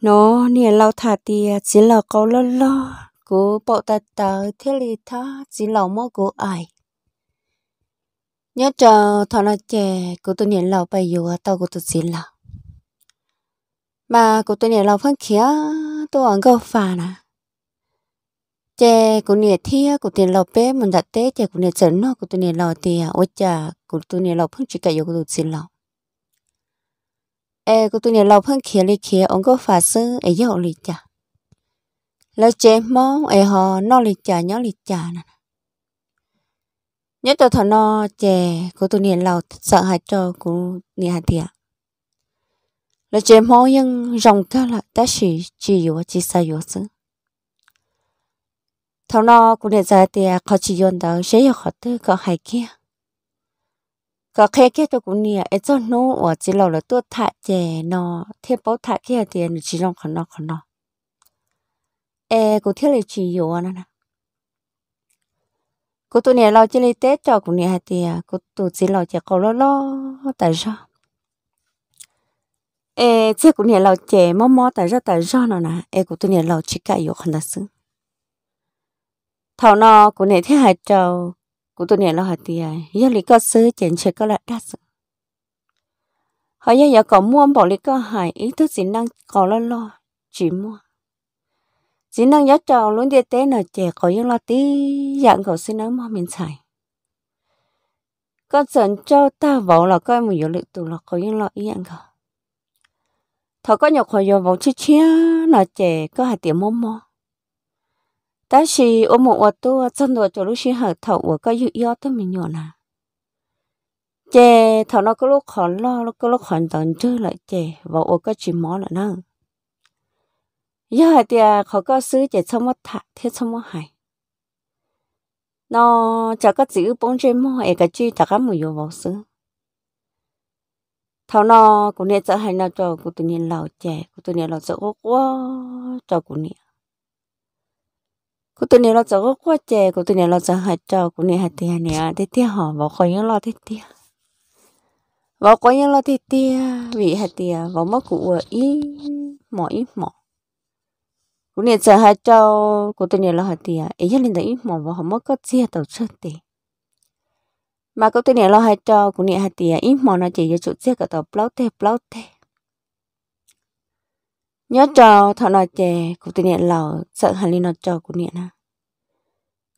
nó nè lâu thả thì à, chỉ là câu lo lo của bộ tờ tờ thế lì tha chỉ là mơ của ai nhớ chờ thọ là trẻ của tôi nhận lâu bây giờ tao của tôi chỉ là mà của tôi nhận lâu phân khía tôi ăn gâu phà nè trẻ của nè thia của tiền lâu bé mình đặt té trẻ của nè chấn nó của tôi nhận lâu thì à. ôi chà của tôi nhận lâu phân chỉ cái giờ của tôi chỉ là ê cô tôi nhà lâu phân khía li khía ông có phá sư ấy dậu lì chả là chế mong ấy họ nó lì chả nhó lì chả nè nhớ tôi thọ nó chè cô tôi nhà lâu sợ hại cho cô nhà thiệt là chế mong nhưng rồng ca là ta chỉ chỉ yếu chỉ sai yếu sư thọ nó cô nhà dài tiệt khó chỉ yôn đó sẽ có khó tư có hại kia ก็แค่แค่ตัวกูเนี่ยไอ้เจ้าโน้ว่าจีเราละตัวถะเจเนาะเทียบป๊อถะแค่เดียนจีลองขนอขนอเอกูเที่ยวเลยจีอยู่นะนะกูตัวเนี่ยเราจะเลยเตะจอกูเนี่ยเดียกูตัวจีเราจะเขาล้อล้อแต่จ้าเอเจ้ากูเนี่ยเราเจมอมอแต่จ้าแต่จ้าเนาะนะเอกูตัวเนี่ยเราชิกะอยู่ขนาดซึ่งเท่านากูเนี่ยที่หายเจ้า cụ tôi này lo hạt thì giờ à, lý có sứ chuyện chơi có lại đắt họ giờ giờ có mua bỏ lì có hại ý thức gì năng có lo lo chỉ mua chỉ năng giá trò luôn đi té nở trẻ có những lo tí dạng cầu xin nó mà mình xài con sẵn cho ta vào là coi một yếu lực tù là có những lo ý dạng cầu thọ có nhọc hồi giờ vào chia chia là trẻ có hạt tiền mua mua 但是我们我都真的走路是很头，我个有腰都没有呢。这头那个路看了，那个路看到这了，这我我个去摸了呢。要还的เขาก็ซื้อจะชมถะเทชมหายนอจากก็ซื้อปงเจมอเอกจีจากก็มือยู่บอกซื้อเท่านอกูเนี่ยจะให้นาจอกูตัวนี้เราแจกูตัวนี้เราจะอ้วกว่าจอกูเนี่ย cô tôi này lo cho có quá chè cô tôi này lo cho hạt trò cô này hạt tiền nè, thế thế họ vào coi những lo thế thế vào coi những lo thế thế vì hạt tiền vào mất cụ ý mỏ ý mỏ cô này cho hạt trò cô tôi này lo hạt tiền ấy nhất lên tới ý mỏ vào họ mất có chia tàu chơi tiền mà cô tôi này lo hạt trò cô này hạt tiền ý mỏ nó chỉ cho chỗ chia cả tàu plau tê plau tê nhớ trò thọ nói chè cũng tin nhận lò sợ hẳn linh nó trò cụ nhận ha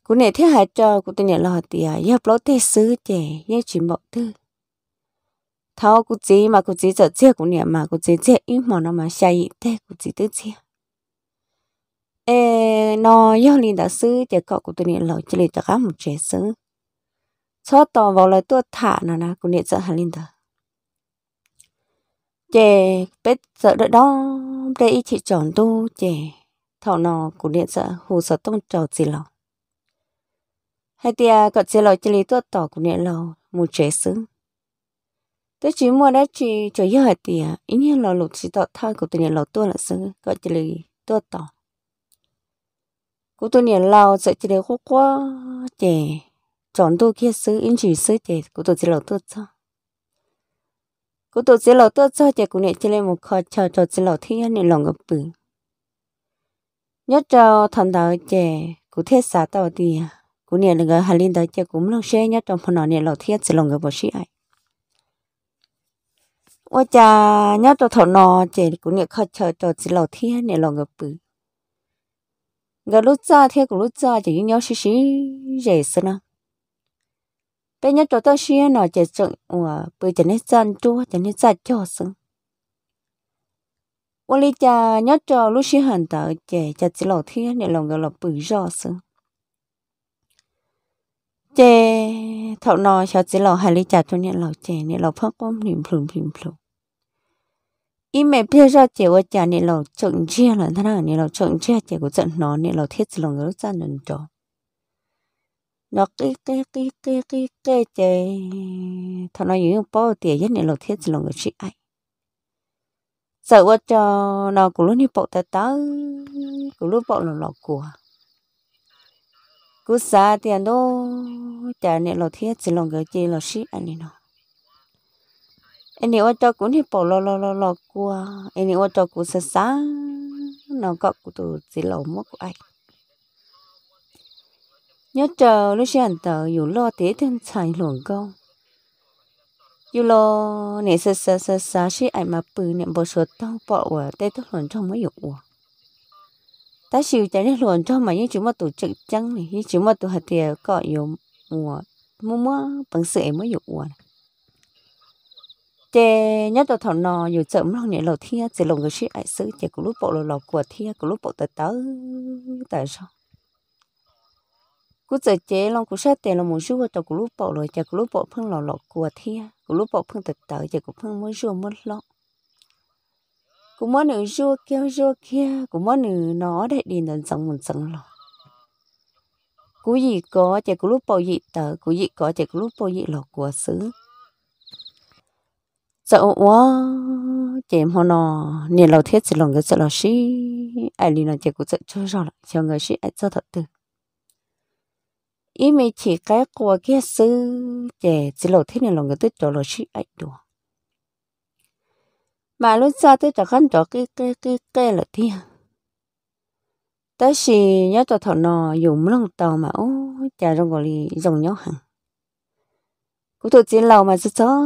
cụ nhận thế hại trò cụ tin nhận lò thì à yếp lỗ thế xứ chè yếp chỉ mộng thứ, thao cụ chỉ mà cụ chỉ sợ chia cụ nhận mà cụ chỉ chia ít mà nó mà xa thế cụ chỉ tư chia ê nó yếp linh đã xứ chè cọ cụ tin nhận lò chỉ lấy cho các một chè xứ cho tò vào lời tôi thả nó nè cụ nhận sợ hẳn linh đó chè biết sợ đợi đó hôm đấy chị chọn đô chè thọ nò của điện sợ hồ sở tông trò gì lò hai tia cọt gì lò chỉ lý tuột tỏ của điện lò một chế xứ tới chỉ mua đã chỉ cho yêu hai tia ý nhiên lò lục chỉ tọt thai của điện lò tuột là xứ cọt chỉ lý tuột tỏ của tôi điện lò sẽ chỉ lý khô quá chè chọn đô kia xứ in chỉ xứ chè của tôi chỉ lò tuột sao cú tổ chức lẩu tôi cho chạy cú này chơi một kho chờ cho sẽ lẩu thiên này lòng ngập bự nhất cho thằng đó trẻ cú thiết xả tàu đi à. cú này là người hà linh đó trẻ cũng lòng xe nhất trong phần này lẩu thiết sẽ lòng ngập bự sĩ ấy ôi cha nhất cho thằng nó trẻ cú này kho chờ cho sẽ lẩu thiên này lòng ngập bự người lúc ra thế cú lúc ra chỉ nhớ xí xí dễ sợ nào bây giờ tôi xuyên nó chỉ chừng và bây giờ nên dân chúa giờ nên dân cho sưng 我哩家要找路线很大，这这只老天你啷个老不热死？这头脑小只老还哩家中年老这你老怕光平平平平，因为别热这我家你老整这了，他那你老整这这个整脑你老天只啷个整能着？nó cái cái cái cái cái cái chế thằng nó những bao tiền nhất này là thiết là người chị ai sợ quá cho nó cũng lúc như bộ tới tới cũng lúc bộ là nó của cứ xa tiền đó trả này là thiết chỉ là người chị là chị anh nó anh ấy cho cũng như bộ lọ lọ lọ lọ của anh ấy cho cũng xa nó có cũng từ chỉ là mất của anh nhớ chờ lúc xem tờ dù lo thế thân chạy luồng câu dù lo nè sơ sơ sơ sơ xí ai mà bự nè bộ sơ tông bỏ ở tê tức luồng trong mấy dụng ta xìu chạy nè luồng trong mà như chúng mà tụ trực chăng này như chúng mà tụ hạt tiền có dụng mùa mua mua bằng sự sữa mới dụng chè nhất là thằng nò dù chậm lòng nhẹ lầu thia chỉ lòng người sĩ ai sứ chè cũng lúc bộ lầu lầu của thia cũng lúc bộ tờ tớ tại sao cú giờ chế long cú sát tiền là muốn xu cho cú lúc bỏ rồi cho cú lúc bỏ phương lò lọ của thia cú lúc bỏ phương tật tở cho cú phương muốn xu muốn lọ cú muốn nữ xu kia xu kia cú muốn nữ nó để đi đến sống muốn sống lọ cú gì có cho cú lúc bỏ gì tở cú gì có cho cú lúc bỏ gì lọ của xứ sợ quá chị họ nó nhìn lâu thiết sẽ lòng cái sợ là xí ai đi nó chị cũng sợ chơi rồi cho người xí ai sợ thật từ ý mình chỉ cái của kia sư để chỉ lộ thế này là người tôi cho lộ sĩ ấy đồ mà lúc sau tôi cho khăn cho cái cái cái cái là thiên ta chỉ nhớ cho thằng nọ dùng lòng tàu mà ô chả trong gọi là dòng nhau hàng, cũng tôi chỉ lâu mà cho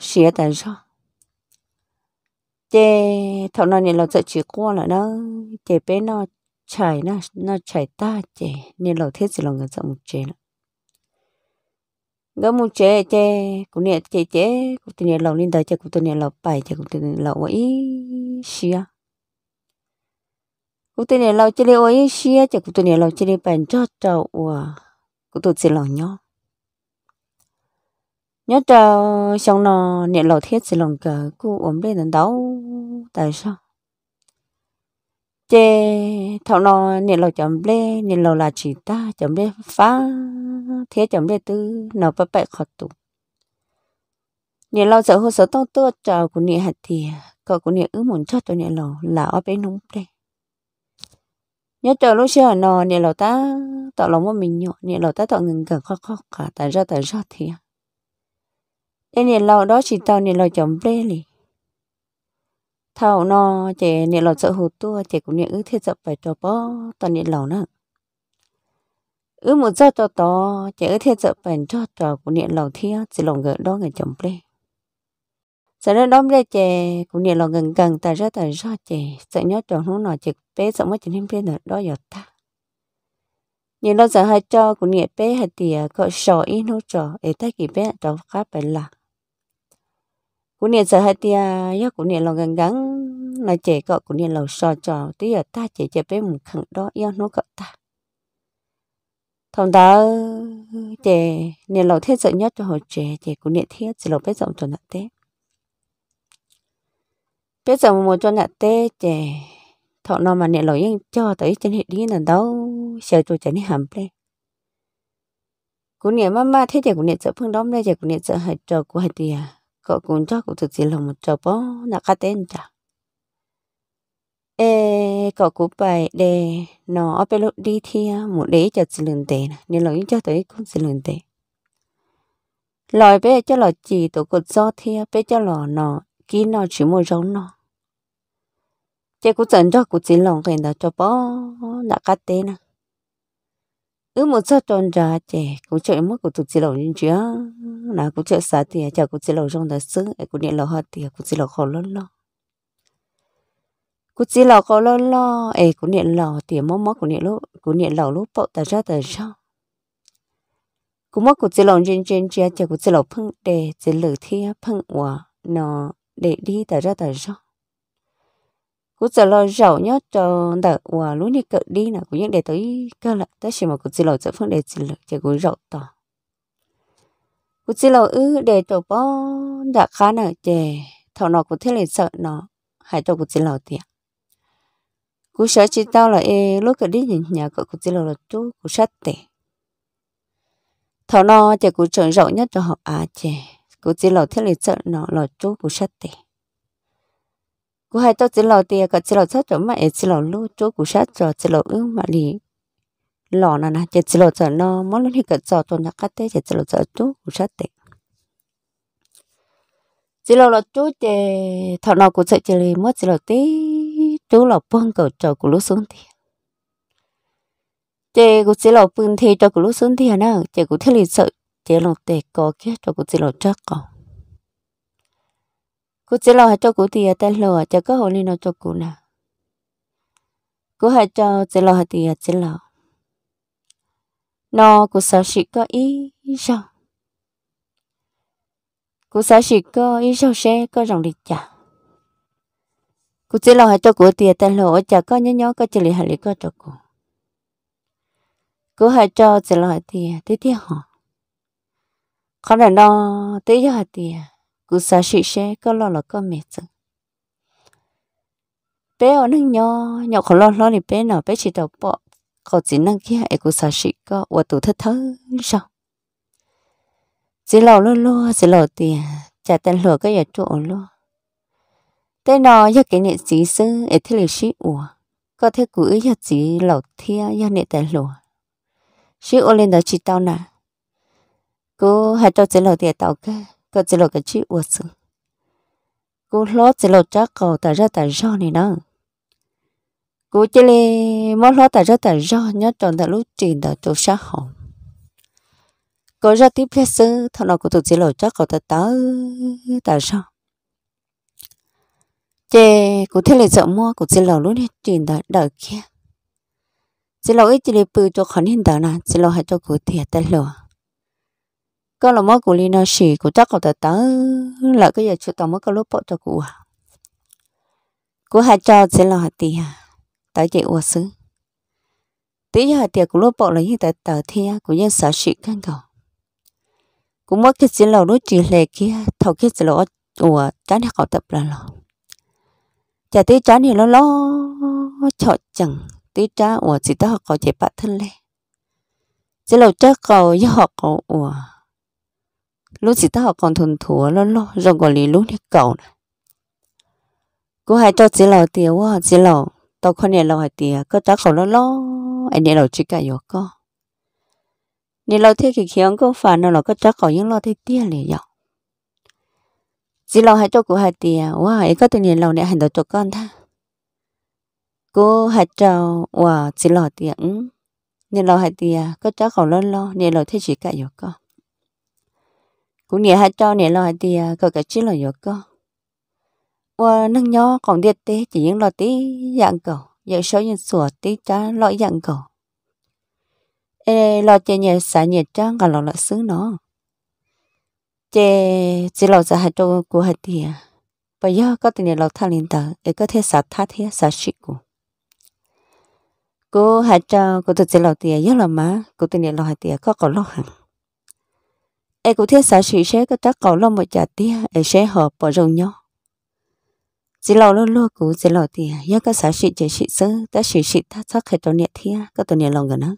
xỉa tại sao chè thằng nọ này là sợ chỉ qua là đó, chè bé nó chảy nó nó chảy ta chè nên lẩu thiết gì là người sợ một chè nữa gỡ một chè chè cũng nè chè chè cũng tự nhiên lẩu lên đời chè cũng tự nhiên lẩu bảy chè cũng tự nhiên lẩu ấy xia cũng tự nhiên lẩu chè lẩu ấy xia chè cũng tự nhiên lẩu chè lẩu bảy cho cháu à cũng tự nhiên lẩu nhau nhớ cháu xong nó nè lẩu thiết gì lòng cả cũng ổn lên đến đâu tại sao chê thọ nó nè lò chấm lê nè lò là chỉ ta chấm lê phá thế chấm lê tư nó bắt bẻ khó tụ nè lò sợ hồ sợ tông tua trò của nè hạt thì cậu của nè ứ muốn cho tôi nè lò là ở bên nông đây nhớ chờ lúc xưa nó nè lò ta tạo lòng một mình nhỏ nè lò ta tạo ngừng cả khó khó cả tại ra tại ra thì nên nè lò đó chỉ tao nè lò chấm lê lì thảo nó chỉ niệm lầu sợ hồ tua chỉ cũng niệm ư thiết sợ phải cho bó toàn niệm lầu nữa ư một giờ cho to chỉ ư thiết sợ phải cho trò cũng niệm lầu thia chỉ lòng gỡ đó người chồng ple sợ nó đóm ra chè cũng niệm lầu gần gần tại ra tại ra chè sợ nhớ tròn nó nọ chỉ bé sợ mất chuyện nên ple nữa đó giờ ta nhưng nó sợ hai cho cũng niệm bé hai tìa có sợ ít nó trò để ta kỳ bé trò khác phải là cú niệm sợ hai tia, do cú niệm lòng gần gắn là trẻ cọ cú niệm lòng sò trò tí giờ ta chỉ trẻ bé một khẩn đó yêu nó cọ ta thông đó trẻ niệm lòng thiết sợ nhất cho hồi trẻ trẻ cú niệm thiết chỉ lòng bé rộng cho nặng tế bé rộng một cho nặng tế trẻ thọ nó mà niệm lòng yên cho tới trên hệ đi là đâu sợ tôi chả đi hầm lên cú niệm mama thế trẻ cú niệm sợ phương đóng đây trẻ cú niệm sợ hạt trò của hạt tiền có cũng chắc cũng thực sự là một chỗ bó là khá tên chả ê có cũng phải à, để nó ở bên lúc đi thi một đế cho sự lượng tệ nên là những cho tới cũng sự lượng tệ lời bé cho là chỉ tổ cột do thi à, bé cho là nó kỹ nó chỉ một giống nó chứ cũng chẳng cho cũng chỉ lòng cái đó cho bó là khá tên à cứ một số tròn ra trẻ cũng chơi mất của thực sự lầu nhưng chưa là cũng chơi xả thì chả cũng chơi lầu trong đời xứ ấy cũng điện lầu hết thì cũng chơi lầu khổ lớn lo cũng chơi lầu khổ lớn lo ấy cũng điện lầu thì mó mó cũng điện lúc cũng điện lẩu lúc bộ ta ra tại sao cũng mất của chơi lẩu trên trên chia chả cũng chơi lẩu phăng để chơi lử thi phăng hòa nó để đi tại ra tại sao cú giờ lo rầu nhớ cho đỡ và lúc này cỡ đi là cũng những để tới cơ là tới chỉ mà cú chỉ lo cho phương để chỉ là chỉ cú rầu to cú chỉ lo ư để tổ bó đã dạ, khá nở chè thọ nó cũng thế là sợ nó hãy cho cú chỉ lo tiền cú sợ chỉ tao là ê lúc cỡ đi nhìn nhà cỡ cú chỉ lo là chú cú sát tệ thọ nó chè cú trưởng rộng nhất cho họ à chè cú chỉ lo thế là sợ nó là chú cú sát tệ cô hai tao chỉ lò tiền cả chỉ lò sát cho mà chỉ lò lu chỗ cú sát cho chỉ lò ứng mà lì lò nè, nà chỉ lò cho nó mỗi lần thì cả cho tôi nhắc cái tết chỉ lò cho chú cú sát tết chỉ lò là chú chỉ thằng nào cũng chạy chỉ lì mỗi chỉ lò tí chú lò bưng cầu cho cú lúc xuống tiền chị cú chỉ lò bưng thì cho cú lúc xuống tiền nè chị cú thấy lì sợ chị lò tệ có kia cho cú chỉ lò chắc còn cú chỉ lo cho cú thì ta lo cho cơ hội nên cho cú nè cú hay cho chỉ lo thì chỉ lo nó cú sợ sĩ có ý sao cú sợ sĩ có ý sao sẽ có rồng đi chả cú chỉ lo cho cú thì ta lo cho có nhớ nhớ có chỉ lý hành lý có cho cú cú hay cho chỉ lo thì tí tí họ khó là nó tí giờ thì à? cứ xa xỉ xe có lo là có mệt chứ bé ở nâng nhỏ nhỏ khó lo lo thì bé nào bé chỉ đầu bỏ có chỉ năng kia ấy cứ xa xỉ có và tụ thất thớ sao chỉ lo lo lo chỉ lo tiền trả tiền lừa cái gì chỗ lo tên nào giờ cái nệ chỉ sư ấy thế là xí ủa có thể cứ giờ chỉ lo thiên giờ nệ tiền lừa xí ô lên đó chỉ tao nè cứ hai tao chỉ lo tiền tao cái ก็จะหลอกกันชื่ออวดซึ่งกูลดจะหลอกจ้าเขาแต่จะแต่ย่อนี่นะกูจะเลยมอลดแต่จะแต่ย่อเนี่ยจนแต่ลูกจีนแต่ตัวชาหอมกูจะที่เพลซึทนกูตุจะหลอกจ้าเขาแต่ตาแต่ย่อเจกูเทเลยจะมัวกูจะหลอกลูกเนี่ยจีนแต่เด็กแค่จะหลอกไอ้จีเลยปืนจะขอนินแต่นะจะหลอกให้เจ้ากูเถียแต่หลอก có là mất của Lina chỉ của chắc của tớ tớ là cái giờ chưa tao mất cái lúc bỏ cho cụ à cụ hai cho sẽ là hạt tiền à. tớ chỉ uất xứ tí giờ tiền của lúc bỏ là như tại tờ thia à, của dân sở sĩ căn cầu cụ mất cái chỉ là lúc chỉ lệ kia thầu cái chỉ là ủa chán học tập là lo chả tí chán thì nó lo chọn chẳng tí cha của chỉ tớ học có chế bản thân lên chỉ là chắc cầu với học cầu ủa lúc chỉ tao còn thuần thúa lo lo rồi còn lý lúc đi cậu cô hai cho chỉ lò tiêu à chỉ lò tao không nhận lò hai tia có tao không lo lo anh nhận lò chỉ cả yếu co nhận lò thế thì khiến cô phản nó là có tao còn những lo thế tia liền dọc chỉ lò hai cho cô hai tia wow anh có tiền nhận lò này hành đầu cho con tha cô hai cho wow chỉ lò tia ừ nhận lò hai tia có tao không lo lo nhận lò thế chỉ cả yếu co cũng nhẹ hai cho nhẹ lo thì có cái chi là nhớ cơ và nâng nhó còn điệt tế chỉ những lo tí dạng cầu dạng số những sủa tí cha loại dạng cầu ê lo chè nhẹ xả nhẹ cha cả lo lo xứ nó chè chỉ lo ra hai cho của hai thì bây giờ có tiền lo tha liền tờ để có thể xả tha thế xả shit của cô hai cho cô thực chỉ lo tiền nhất là má cô tình lo hai tiền có còn lo hàng ai cũng thiết xã sĩ sẽ có tất cả lo một chả tia ai sẽ hợp bỏ rồng nhau chỉ lo lo lo cũ chỉ lo tiền, nhớ các xã sĩ chỉ sĩ sơ ta sĩ sĩ ta chắc hết trong nhiệt thiên các tụi nhiệt lòng gần đó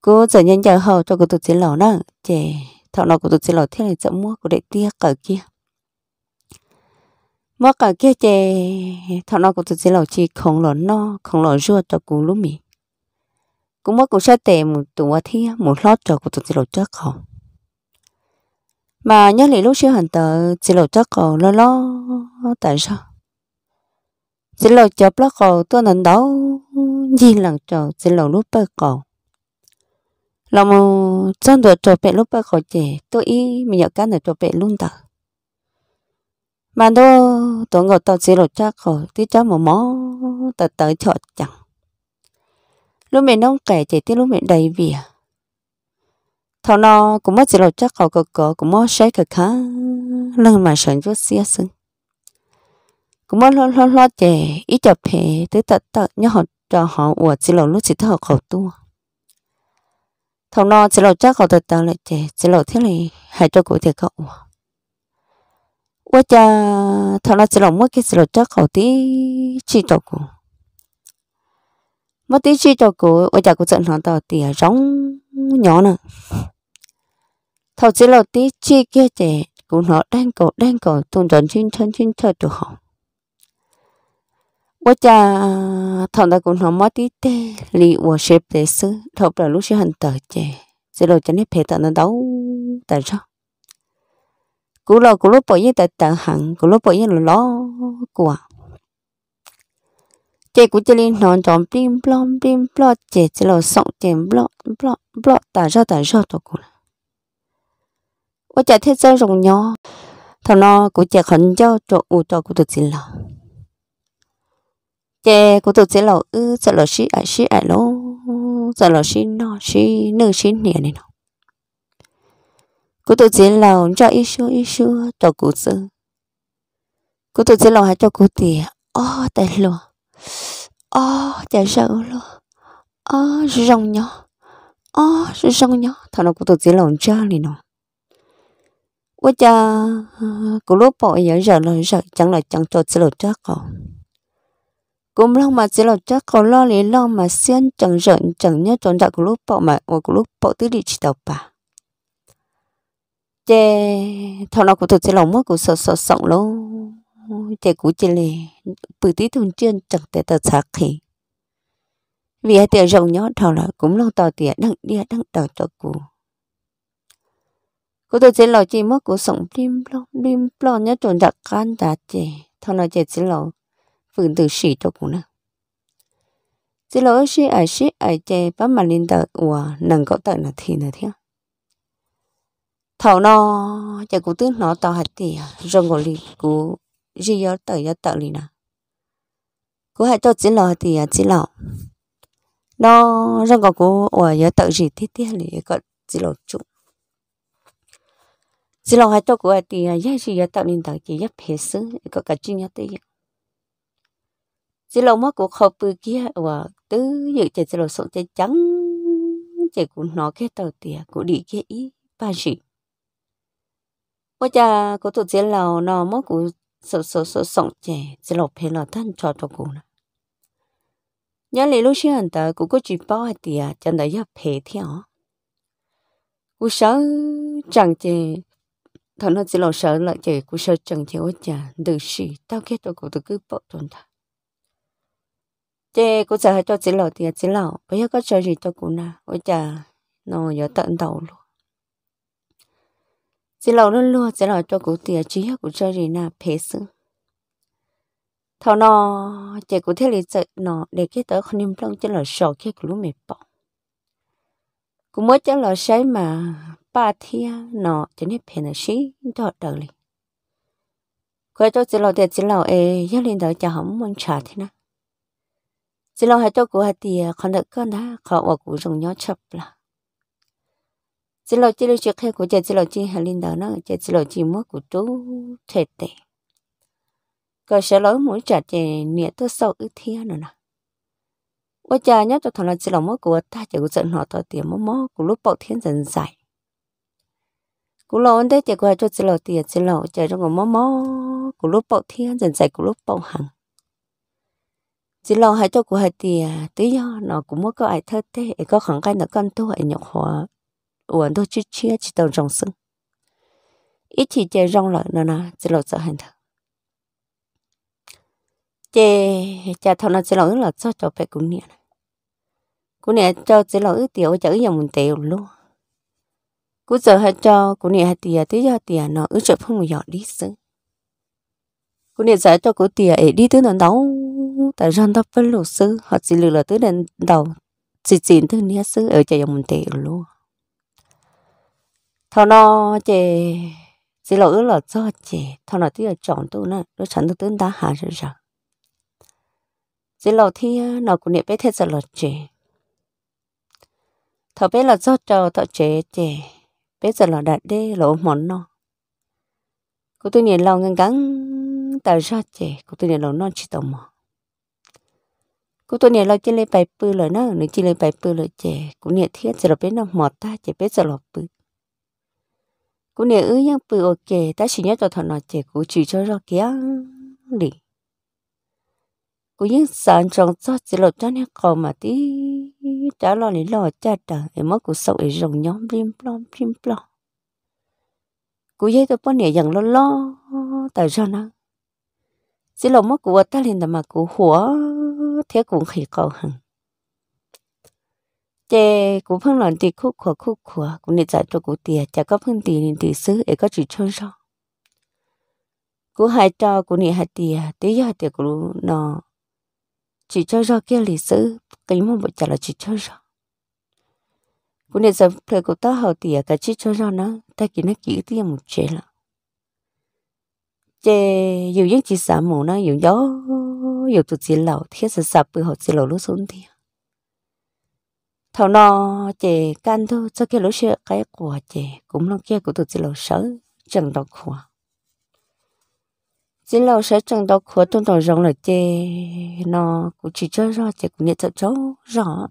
cô trở nhân giờ hậu cho cô tụi chỉ lo đó chè thọ nó cô tụi chỉ lo thiết này chậm mua của đệ tia cờ kia mua cờ kia chè thọ nó cô tụi chỉ lo chỉ không lo no không lo ruột cho cùng lúc mì cũng mất cũng sẽ tìm một tụi thi một lót cho của tụi chỉ lộ chất họ mà nhớ lại lúc xưa hành tờ chỉ lộ chất họ lo lo tại sao chỉ lộ chập lót họ tôi nên đấu gì lần trở chỉ lộ lúc bơ là một chân đồ trở bẹ lúc bơ cỏ trẻ tôi ý mình nhớ cái này trở bẹ luôn tờ mà tôi tôi ngồi tao chỉ lộ chất họ tí cháu một món tờ tới chọn chẳng lúc mình nông kể chỉ tiếc lúc mình đầy việc à. thằng nó cũng mất chỉ là chắc cậu cực cỡ cũng mất sẽ cực khá lần mà sẵn chút xia sưng cũng mất lo lo lo chè ít chập hè tới tận tận nhớ họ cho họ ủa chỉ là lúc chỉ thở khẩu tua thằng nó chỉ là chắc cậu thật tận lại chè chỉ là thế này hãy cho cụ thể cậu ủa cha thằng nó chỉ là mất cái chỉ là chắc cậu tí chỉ cho cụ mất tí chi cho cô ở nhà cô trận hắn tàu tỉa rong nhỏ nè thầu chỉ là tí chi kia trẻ cô nó đang cổ đang cổ tuần trần chuyên chân chuyên chơi được không ở nhà thằng ta cũng nó mất tí tê lì ở xếp để sư thầu là lúc sẽ hắn tàu trẻ chỉ là cho nên phải tận nó đấu tại sao cú lo cú lúc bỏ như tại tận hàng, cú lúc bỏ như là lo của chế của chế linh nó chọn blim blom blim blo chế chế lo sống chế blo blo blo ta ra ta ra tổ cụ ô chả thế giới rồng nhỏ thằng nó cũng chế khẩn cho chỗ u cho của được xin lo chế của được xin lo ư sợ lo xí ai xí ai lo sợ lo xí nó xí nữ xí nhẹ này nó của thực xin lo cho ít xíu ít xíu cho cụ sư của thực xin lo hay cho cụ tiền ô tài lo ô chả sợ luôn ô rồng nhỏ ô rồng nhỏ thằng nó cũng tự dưới lồng trơn này nó quá cha cũng lúc bỏ giờ giờ là giờ chẳng là chẳng cho dưới lồng trơn còn cũng lo mà dưới lồng trơn còn lo lý lo mà xuyên chẳng giận chẳng nhớ trốn dạo của lúc bỏ mà ngồi của lúc bỏ tứ đi chỉ tàu bà chê thằng nó cũng tự dưới lồng mất cũng sợ sợ sợ luôn chạy cú chạy lề bự tí thùng chuyên chẳng thể tờ sạc khỉ vì hai tiền rộng nhỏ thảo là cũng lòng tàu tiền đang đi đang đòi cho cụ cô tôi chết lo chỉ mất của sống đêm lo đêm lo nhớ trộn đặc can đã chè thảo là chết chỉ lo phượng từ sĩ cho cú nè chỉ lo sĩ ai sĩ ai chè bắt mà lên tờ ủa nâng cậu tờ là thì là thế thảo nó chè cú tướng nó tàu hạt tiền rồng của lì của gì giờ tới giờ tới liền nè cô hãy tôi chỉ lo thì à, chỉ lo nó rằng có cô ở giờ tới gì thì tiếc liền có chỉ lo chút chỉ lo hai tôi cô thì à, giờ gì giờ tới liền đặc chỉ giờ hết sức có cái chuyện nhớ tới chỉ lo mất của khâu bự kia và tứ dự chỉ chỉ lo sống chỉ trắng chỉ cũng nó cái tàu tiền à, cũng đi cái ý ba gì bây giờ có tụi chỉ lo nó mất của sợ sợ sợ sống chè sẽ lột phê là thân cho cho cô nè nhớ lấy lúc xưa anh ta cũng có chỉ bao hạt tiền chân đấy giáp phê theo cô sợ chẳng chè thằng nó chỉ lo sợ là chè cô sợ chẳng chè ở nhà được gì tao kết tôi cũng cứ bỏ tuần thật chè cô sợ cho chỉ lo tiền chỉ lo bây giờ có sợ gì cho cô nè ở nhà nó giờ tận đầu luôn chỉ lâu luôn luôn chỉ là cho cụ tiền chỉ cho cụ chơi gì nè phê sự thằng nó chỉ cụ thế này chơi nó để cái tới không niêm phong chỉ là sợ cái cụ lúc mệt bỏ cụ mới chỉ là say mà ba thia nó chỉ nên phê là xí cho đời này cái chỗ chỉ là để chỉ là ấy gia đình đó chả không muốn trả thế nè chỉ là hai chỗ cụ hai tiền không được con đã họ ở cụ dùng nhau chập là chỉ lo chỉ lo chuyện khác của chị chỉ lo chỉ hà linh đó nó chị chỉ lo chỉ mất của chú trẻ tệ cơ sở lối mũi trả chị nhẹ tôi sâu ư thiên nữa nè ôi cha nhớ cho thằng là chỉ lo mất của ta chỉ có giận họ thôi tiền mất mất của lúc bọc thiên dần dài cú lo anh đấy chỉ có cho chỉ lo tiền chỉ lo chỉ cho ngồi mất mất của lúc bọc thiên dần dài của lúc bọc hàng chỉ lo hai cho của hai tiền tí do nó cũng mất có ai thơ thế có khẳng cái nó con tôi nhọc hòa uống đồ chia chia chỉ tàu rong sưng ít chỉ chơi rong lợi nó nó chỉ lộ sợ hành thật chơi cha thằng nó chỉ lộ là cho cho bé cũng nhẹ cũng nhẹ cho chỉ lộ tiểu chữ dòng mình tiểu luôn cũng giờ hay cho cũng nhẹ tiền tí cho tiền nó ước chụp không nhỏ đi sưng cũng nhẹ giải cho cũng tiền ấy đi tới nó đấu tại răng tóc với luật sư họ chỉ lừa tới đến đầu chỉ chỉ tới nia sư ở chơi dòng mình tiểu luôn thọ nó chè chỉ là ứ là cho chè thọ nó tiếc chọn tôi nè nó chọn tôi tướng đá hạ rồi rằng chỉ là thì à, nó cũng niệm bé thế giờ là chè thọ bé là do chờ thọ chè chè bé giờ là đạt đê là món nó cô tôi nhìn lòng ngang gắng tại ra chè cô tôi nhìn lòng non chỉ tò mò cô tôi nhìn lòng chỉ lấy bài bự lời nó nữa chỉ lấy bài bự lời chè cũng niệm thiết giờ là bé nó mọt ta chè bé giờ là bự cú nè ư nhang bự ok ta chỉ nhớ tao thằng nó chỉ cú chỉ cho ra kia đi cú yên sản trong cho chỉ lột cho nè còn mà tí trả lo lý lo cha trả em mất cú sâu để rồng nhóm plim plom plim plom cú yên tao bón nè dần lo lo tại sao nó chỉ lột mất cú ta liền mà cú hủa thế cũng khỉ cầu hằng chế cũng phân lần thì khu khổ khu khổ cũng nên giải cho cụ tiền chả có phân tiền nên tùy xứ để có chỉ chôn sao cụ hai cho cụ nên hai tiền tí giờ tiền cụ nó chỉ cho ra kia lịch sử cái mong bộ trả là chỉ cho ra cụ nên giờ thời cụ ta hậu tiền cái chỉ cho ra nó ta kỹ nó kỹ tiền một chế là chế dù những chỉ xả mù nó dù gió dù tụt chỉ lẩu thiết sự sập bự hậu chỉ lẩu lúc xuống tiền thầu nó chỉ can thu cho cái lỗ xe cái của chỉ cũng long kia của tôi chỉ lỗ sở chẳng độc của chỉ lỗ sở chẳng độc của trong đầu rộng là chỉ nó cũng chỉ cho rõ chỉ cũng nhận cho cháu rõ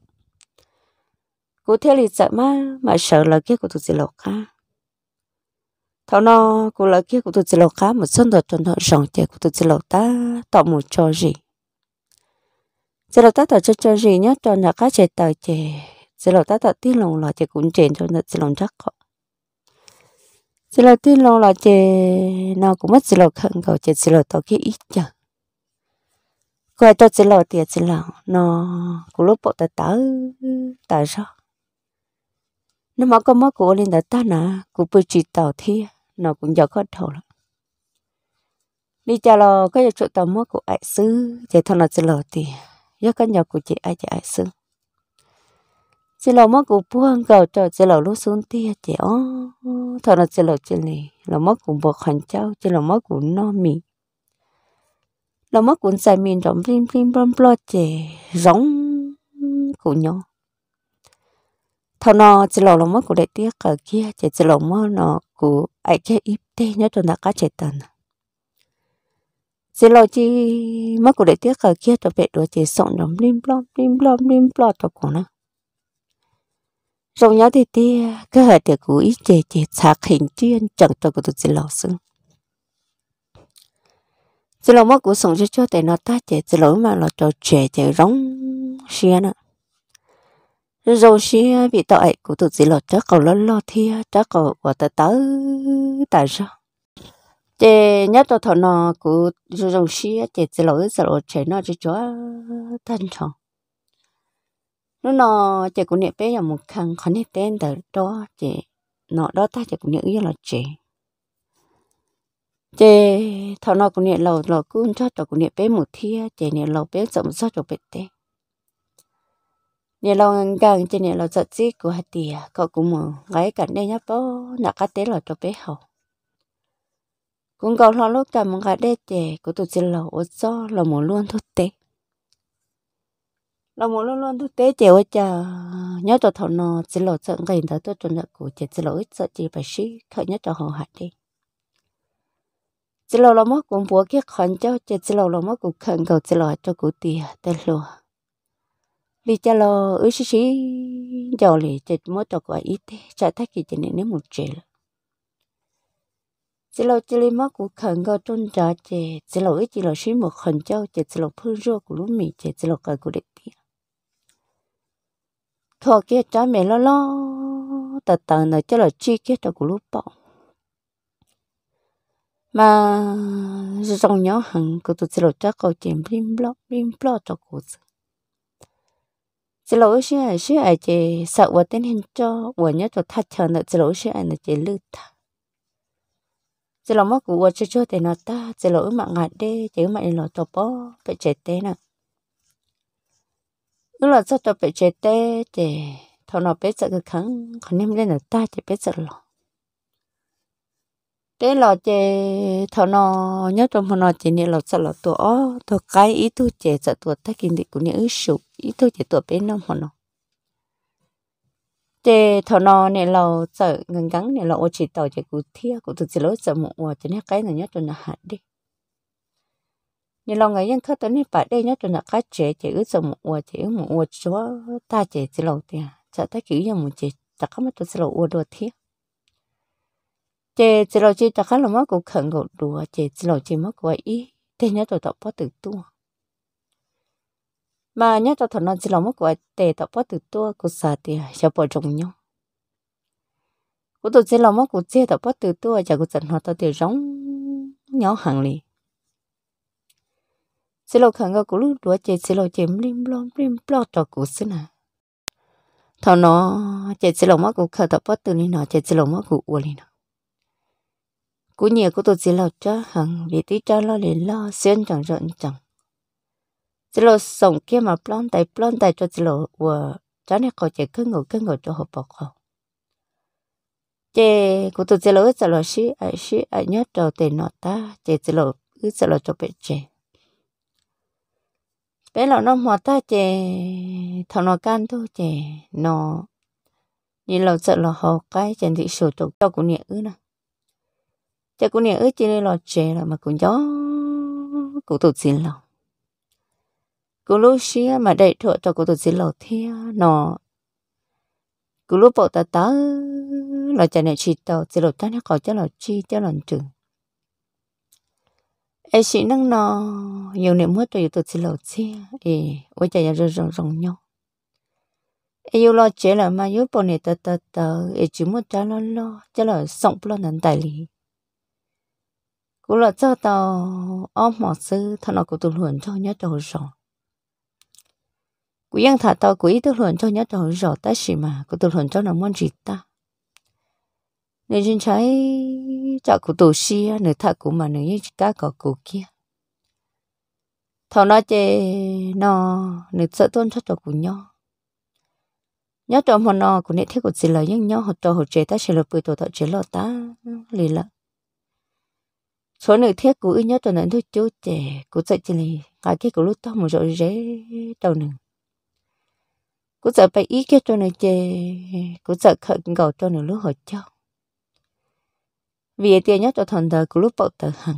cụ thế thì sợ mà mà sợ là kia của tôi chỉ lỗ cá thầu nó cũng là kia của tôi chỉ lỗ cá một sân đồ tuần thọ rộng chỉ của tôi chỉ lỗ ta tạo một trò gì chỉ lỗ ta tạo cho trò gì nhé trò là cá chế tàu chế chỉ lo ta ta tin lòng là chỉ cũng chèn cho nên chỉ lòng chắc họ chỉ lo tin lòng là chỉ nó cũng mất chỉ lo khăn cầu chỉ chỉ lo tao kia ít chẳng coi tao chỉ lo tiền chỉ lo nó cũng lúc bộ ta tớ tại sao nó mà có mất của lên đã ta nà cũng bị chỉ tao thi nó cũng giờ có thầu lắm đi chào lo cái chỗ tao mất của ai xứ chỉ thằng nó chỉ lo tiền do cái nhà của chị ai chị ai xứ chỉ là mất cũng buông cầu cho chỉ là lúc xuống tia chỉ ó thôi là chỉ là chỉ này là mất cũng bọc hành cháu chỉ là mất cũng no mì là mất cũng xài mì rộng phim phim brom blo chỉ giống của nhau thọ nó chỉ là là mất của đại tia cả kia chỉ chỉ là mất nó của ai kia ít tê nhớ cho nó cá chết tần chỉ là chỉ mất của đại tia cả kia cho bé đuổi chỉ sống phim plim phim plim phim plim blom cho của nó rồi nhá thì ti cái hệ thì cú ít chè chè sạc hình chuyên chẳng cho của tụi chị lão xưng chị lão mất của sống cho cho tại nó ta chè chị lão mà nó cho chè chè rong xia nè rồi xia bị tội của tụi chị lão chắc cầu lo lo thi chắc cầu của ta tớ tại sao chè nhớ cho thọ nó của rồi xia chè chị lão chị lão chè nó cho cho thanh trọng nó nó chị cũng niệm bé giờ một khăn khó niệm tên từ đó chị nó đó ta chị cũng niệm như là chị chị thằng nó cũng niệm lầu lầu cứ cho cho cũng niệm bé một thia chị niệm lầu bé rộng cho cho bé tê niệm lầu ngang ngang chị niệm lầu giật gì của hạt tìa cậu cũng mừng gái cảnh đây nhá bố nãy cái tế là cho bé học cũng có lo lúc cả một gái đê chị của tụi chị lầu ở do là một luôn thôi tê là một luôn luôn tôi tế chịu chờ nhớ cho thằng nó chỉ lộ sợ cái đó tôi chuẩn được của chỉ chỉ lộ sợ chỉ phải xí thôi nhớ cho họ hạt đi chỉ lộ là mất cũng bố kia khẩn cho chỉ chỉ lộ là mất cũng khẩn cầu chỉ lộ cho cụ tiền tên lùa lý cha lo ứ xí xí giờ lì chỉ mới cho quả ít thế chả thấy kỳ chỉ nên một chuyện chỉ lộ chỉ lấy mất cũng khẩn cầu trôn trả chỉ chỉ lộ ít chỉ lộ xí một khẩn cho chỉ chỉ lộ phun rô của lúa mì chỉ chỉ lộ cái của địch thọ kia cha mẹ lo lo tờ tờ này cho là chi kia cho của lúc bỏ mà dòng nhỏ hằng của tụi lỗi cha cầu chuyện blim blo blim blo cho của xin lỗi xin ai xin ai chị sợ quá tên hình cho quá nhớ cho thật chờ nợ xin lỗi xin ai nợ chị lư ta xin lỗi mất của quá cho cho tên nó ta xin lỗi mạng ngạt đi chị mạng lo cho bó phải chết tên nào nó là cho tôi bị chết tê thì thằng nào biết sợ cái khăn khăn em lên là ta thì biết sợ lo thế là chè thằng nó nhớ trong thằng nó chỉ nhớ là sợ là tuổi ó tuổi cái ý tôi chè sợ tuổi ta kinh định của nhớ sụp ý tôi chè tuổi bên năm thằng nó chè thằng nó này là sợ ngần gắng này là ô chỉ tàu chè cụ thia cụ thực sự lỗi sợ mụ ở cho nên cái này nhớ cho nó hạt đi như lo ngày dân khát tới nên phải đây nhất là cá chế chỉ ước dùng một quả chỉ một quả chúa ta chỉ chỉ lầu tiền chả thấy kiểu như một chỉ ta không mất chỉ lầu quả đồ thiết chỉ chỉ lầu chỉ ta khá là mất cũng khẩn gột đùa chỉ chỉ lầu chỉ mất quả ý thế nhất là tập bắt từ tua mà nhất là thằng non chỉ lầu mất quả tệ tập bắt từ tua cũng xa tiền cho bỏ trống nhau cũng tôi chỉ lầu mất cũng chỉ tập bắt từ tua chả cũng giận họ ta tiểu giống nhỏ hàng liền xí lô khẳng ngô cú lúc đùa chè xí lô chèm lim lo lim lo trò cú xí nà thằng nó chè xí lô má cú khờ thọ bớt từ ní nọ chè xí lô má cú uo nọ, nó cú nhiều cú tôi xí lô cho hằng vì tí cho lo liền lo xuyên chẳng rộn chẳng xí lô sống kia mà plon tay plon tay cho xí lô uo cho nên cậu chè cứ ngủ cứ ngủ cho hộp bọc họ chế cú tôi xí lô xí lô xí ai xí ai nhớ trò tiền nọ ta chế xí lô xí lô cho bé chè bé lọ nó mò ta chè thọ nó can thôi chè nó như lọ sợ lọ họ cái chèn thị sổ tục cho cũng nhẹ ư nè cho cũng nhẹ ư chỉ nên lọ chè là mà cũng gió cũng tụt xin lọ cũng lúc xưa mà đầy thọ cho cũng tụt xin lọ thia nó cũng lúc bộ ta tớ là chè này chỉ tàu chỉ lọ ta nó có cho lọ chi cho lọ trường ai chỉ năng nó nhiều niệm mua cho tôi chỉ lột chi ai, ôi chả rồi rồng rồng nhau ai yêu lo chế là mà yêu bỏ này tờ tờ tờ ai chỉ muốn trả lo lo trả lo sống lo nắn đại lý cú lo cho tao ôm mỏ sư thằng nào cũng tụi luận cho nhớ cho rồng cú yên thả tao cú ý tụi cho nhớ cho rồng ta xì mà cú tụi luận cho nó muốn gì ta nếu chúng cháy chả của tổ si nửa thà của mà nếu như cá cỏ cụ kia thằng nó chê nó nửa sợ tuân cho cho của nhau nhớ cho mà nó cũng nên thiết của chỉ là những nhau hoặc cho hoặc chế ta chỉ là bùi tổ thọ chế lo ta lì lợ số nửa thiết của nhớ cho nên thôi chú trẻ của dạy chỉ là cả kia của lúc to một rồi dễ đầu nừng cũng sợ phải ý cái cho nên chế cũng sợ khởi gạo cho nên lúc họ cho vì tiền nhất cho thần thờ group bộ tờ hằng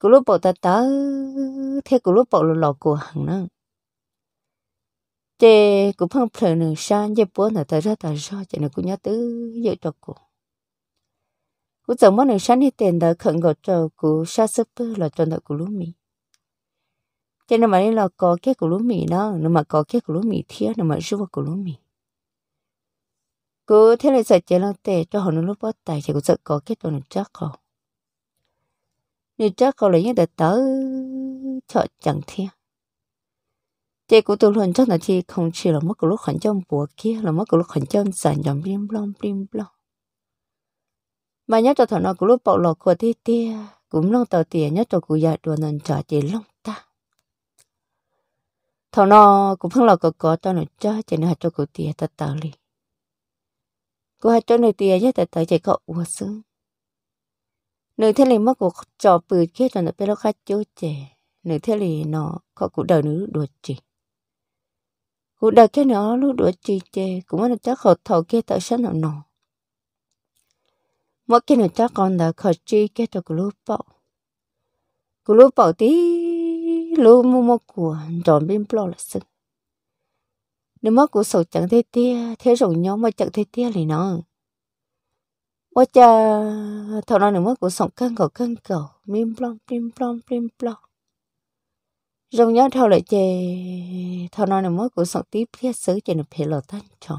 group bộ tờ tớ thế group bộ lò của hằng nữa thế cũng phong phải nửa san chế bố nửa tờ ra tờ ra chạy nửa cũng nhớ tứ dự cho cô cũng chẳng muốn nửa san hết tiền tờ khẩn gọi cho cô sa sấp là cho nửa của lúa mì chế nửa mà đi là có cái của lúa mì đó nửa mà có cái của lúa mì thiếu nửa mà rửa của lúa mì cứ thế là sợ chế lăng tệ cho họ nó lúc bắt tài thì cũng sợ có cái tuần chắc họ nếu chắc họ lấy những đợt tớ chọn chẳng thiên chế của tôi luôn chắc là chỉ không chỉ là mất cái lúc khẩn trương bùa kia là mất cái lúc khẩn trương sản dòng blim blom blim blom mà nhớ cho thằng nào của lúc bạo lọ của tia tia cũng long tàu tiền nhớ cho của già đồ nên trả chế long ta thằng nào cũng không là có có cho nó cho chế nó cho cụ tia ta tàu liền cô hát cho 그와 쩌네 chạy 됐다 제가 우었어. nữ thế liền mất cuộc trò bự kia cho nó bé lo khát chú trẻ nữ thế liền nó có cuộc đời nữ đùa chị cuộc đời kia nó lúc đùa chị chê cũng nó chắc họ thầu kia tạo sân nó nọ mỗi kia nó chắc còn đã khỏi chị kia cho cuộc lúc bảo cuộc lúc bảo tí lúc mua mua của tròn bên bò là sức nếu mất của sổ chẳng thấy tia thế rồi nhóm mà chẳng thấy tia thì nó mà cha thằng nó nếu mất của sổ căng cầu căng cầu plim plom plim plom plim plom rồi nhớ thằng lại chè thằng nó nếu mất của sổ tiếp thiết xứ chè nó phải lò tan tròn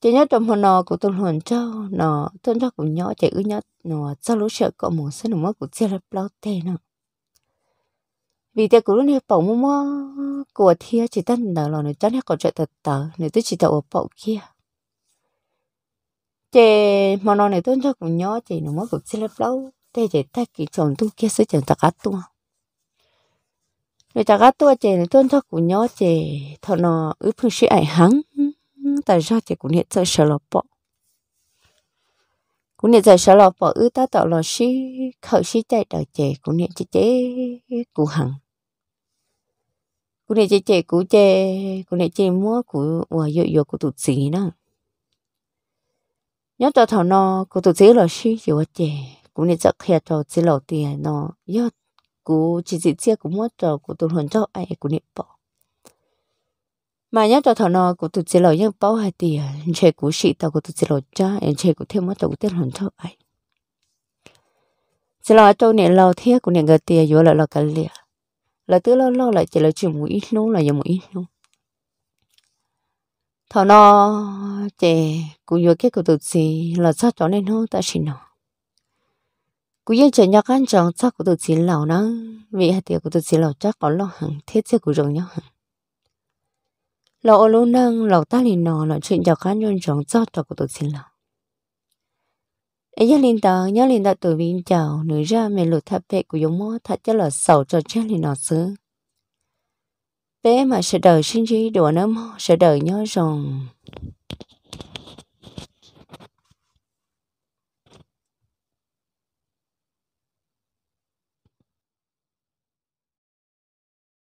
chỉ nhớ trong hồn nọ của tôi hồn trâu nọ tôi cho cũng nhỏ chạy ư nhớ nọ sau lúc sợ cậu muốn xin nếu mất của chia là lâu tê nữa vì thế cũng nên bảo mua mua của thia chỉ tân nở là nó chắc hết còn chuyện thật tờ nếu tôi chỉ tàu bảo kia chị mà nó này tôi cho cũng nhỏ chị nó mới cực xin lớp lâu thế chị ta kỹ chọn tu kia sẽ chẳng tạc át tua người tạc át tua chị này tôi cho cũng nhỏ chị thọ nó ứ phương sĩ ảnh hắn tại sao chị cũng hiện sợ sợ lọp bỏ cũng hiện giờ sợ lọp bỏ ứ ta tạo lò sĩ khởi sĩ chạy đời chị cũng hiện chị chế cụ hằng cụ này chơi chè cụ chơi cụ này chơi múa cụ hòa dụ dụ cụ tụt xì nữa nhớ cho thằng nó cụ tụt xì là xí chịu chơi cụ này chắc khía cho xí lầu tiền nó nhớ cụ chỉ chỉ chơi cụ múa cho cụ tụt hồn cho ai cụ này bỏ mà nhớ cho thằng nó cụ tụt xì là nhưng bao hai tiền chơi cụ xị tao cụ tụt xì là cha em chơi cụ thêm múa cho cụ tụt hồn cho ai chơi lầu cho này lầu thiết cụ này gật tiền vô là lầu cái liền là tự lo lo lại chỉ là chuyện một ít nô là giờ một ít nô thọ nó chỉ cũng vừa cái của tụt gì là sao cho nên nó ta chỉ nó cũng như chỉ nhắc anh chồng sao của tụt gì lão nó vì hạt tiền của tụt gì lão chắc có lo hàng thế chứ của rồng nhau hàng lão luôn năng lão ta liền nó là chuyện nhắc anh chồng chắc cho của tụt gì lão ấy linh tờ nhớ linh tờ từ viên chào nữ ra mẹ lụt thập vệ của giống mô thật chất là sầu cho chết linh nọ xứ bé mà sẽ đời sinh chi đùa nó mô sợ đời nhớ rằng